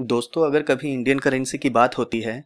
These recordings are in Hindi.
दोस्तों अगर कभी इंडियन करेंसी की बात होती है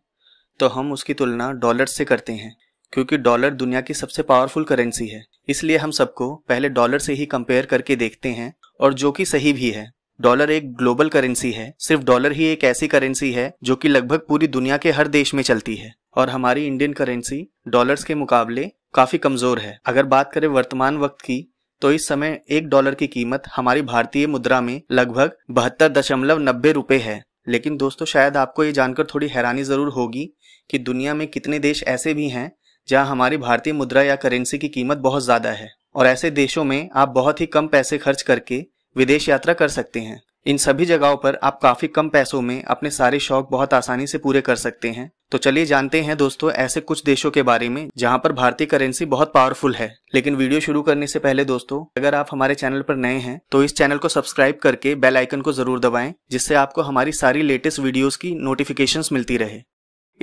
तो हम उसकी तुलना डॉलर से करते हैं क्योंकि डॉलर दुनिया की सबसे पावरफुल करेंसी है इसलिए हम सबको पहले डॉलर से ही कंपेयर करके देखते हैं और जो कि सही भी है डॉलर एक ग्लोबल करेंसी है सिर्फ डॉलर ही एक ऐसी करेंसी है जो कि लगभग पूरी दुनिया के हर देश में चलती है और हमारी इंडियन करेंसी डॉलर्स के मुकाबले काफी कमजोर है अगर बात करें वर्तमान वक्त की तो इस समय एक डॉलर की कीमत हमारी भारतीय मुद्रा में लगभग बहत्तर दशमलव नब्बे रूपए है लेकिन दोस्तों शायद आपको ये जानकर थोड़ी हैरानी ज़रूर होगी कि दुनिया में कितने देश ऐसे भी हैं जहाँ हमारी भारतीय मुद्रा या करेंसी की कीमत बहुत ज़्यादा है और ऐसे देशों में आप बहुत ही कम पैसे खर्च करके विदेश यात्रा कर सकते हैं इन सभी जगहों पर आप काफ़ी कम पैसों में अपने सारे शौक बहुत आसानी से पूरे कर सकते हैं तो चलिए जानते हैं दोस्तों ऐसे कुछ देशों के बारे में जहां पर भारतीय करेंसी बहुत पावरफुल है लेकिन वीडियो शुरू करने से पहले दोस्तों अगर आप हमारे चैनल पर नए हैं तो इस चैनल को सब्सक्राइब करके बेल आइकन को जरूर दबाएं जिससे आपको हमारी सारी लेटेस्ट वीडियोस की नोटिफिकेशन मिलती रहे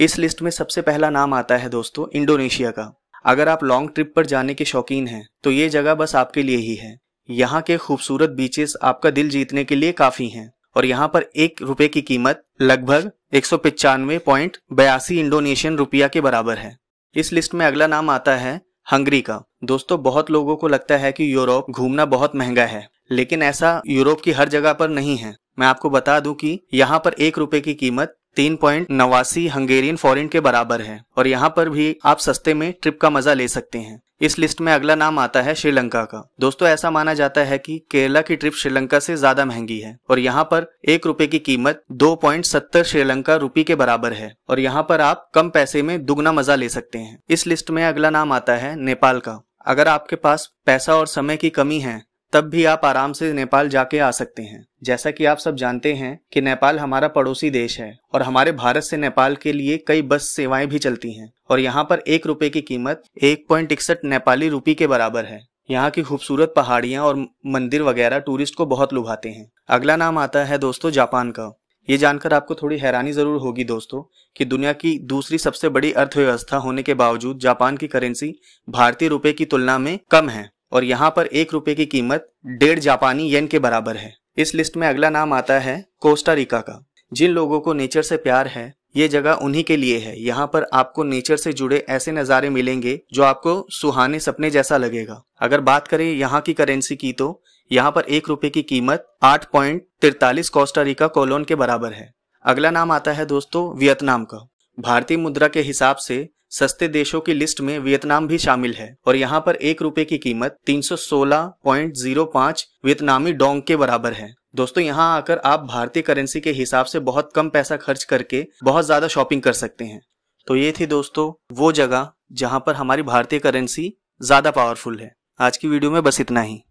इस लिस्ट में सबसे पहला नाम आता है दोस्तों इंडोनेशिया का अगर आप लॉन्ग ट्रिप पर जाने के शौकीन हैं तो ये जगह बस आपके लिए ही है यहाँ के खूबसूरत बीचेस आपका दिल जीतने के लिए काफी हैं और यहाँ पर एक रुपए की कीमत लगभग एक सौ पिचानवे पॉइंट बयासी इंडोनेशियन रुपया के बराबर है इस लिस्ट में अगला नाम आता है हंगरी का दोस्तों बहुत लोगों को लगता है कि यूरोप घूमना बहुत महंगा है लेकिन ऐसा यूरोप की हर जगह पर नहीं है मैं आपको बता दूं कि यहाँ पर एक रुपए की कीमत तीन पॉइंट नवासी हंगेरियन फॉरिन के बराबर है और यहाँ पर भी आप सस्ते में ट्रिप का मजा ले सकते हैं इस लिस्ट में अगला नाम आता है श्रीलंका का दोस्तों ऐसा माना जाता है कि केरला की ट्रिप श्रीलंका से ज्यादा महंगी है और यहाँ पर एक रुपए की कीमत दो पॉइंट सत्तर श्रीलंका रूपी के बराबर है और यहाँ पर आप कम पैसे में दुगना मजा ले सकते हैं इस लिस्ट में अगला नाम आता है नेपाल का अगर आपके पास पैसा और समय की कमी है तब भी आप आराम से नेपाल जाके आ सकते हैं जैसा कि आप सब जानते हैं कि नेपाल हमारा पड़ोसी देश है और हमारे भारत से नेपाल के लिए कई बस सेवाएं भी चलती हैं और यहाँ पर एक रुपए की कीमत एक पॉइंट इकसठ नेपाली रूपी के बराबर है यहाँ की खूबसूरत पहाड़ियाँ और मंदिर वगैरह टूरिस्ट को बहुत लुभाते हैं अगला नाम आता है दोस्तों जापान का ये जानकर आपको थोड़ी हैरानी जरूर होगी दोस्तों कि दुनिया की दूसरी सबसे बड़ी अर्थव्यवस्था होने के बावजूद जापान की करेंसी भारतीय रुपए की तुलना में कम है और यहाँ पर एक रुपए की कीमत डेढ़ जापानी येन के बराबर है इस लिस्ट में अगला नाम आता है कोस्टारिका का जिन लोगों को नेचर से प्यार है ये जगह उन्हीं के लिए है यहाँ पर आपको नेचर से जुड़े ऐसे नज़ारे मिलेंगे जो आपको सुहाने सपने जैसा लगेगा अगर बात करें यहाँ की करेंसी की तो यहाँ पर एक रुपए की कीमत आठ पॉइंट तिरतालीस कोस्टारिका कोलोन के बराबर है अगला नाम आता है दोस्तों वियतनाम का भारतीय मुद्रा के हिसाब से सस्ते देशों की लिस्ट में वियतनाम भी शामिल है और यहाँ पर एक रुपए की कीमत 316.05 वियतनामी डोंग के बराबर है दोस्तों यहाँ आकर आप भारतीय करेंसी के हिसाब से बहुत कम पैसा खर्च करके बहुत ज्यादा शॉपिंग कर सकते हैं तो ये थी दोस्तों वो जगह जहाँ पर हमारी भारतीय करेंसी ज्यादा पावरफुल है आज की वीडियो में बस इतना ही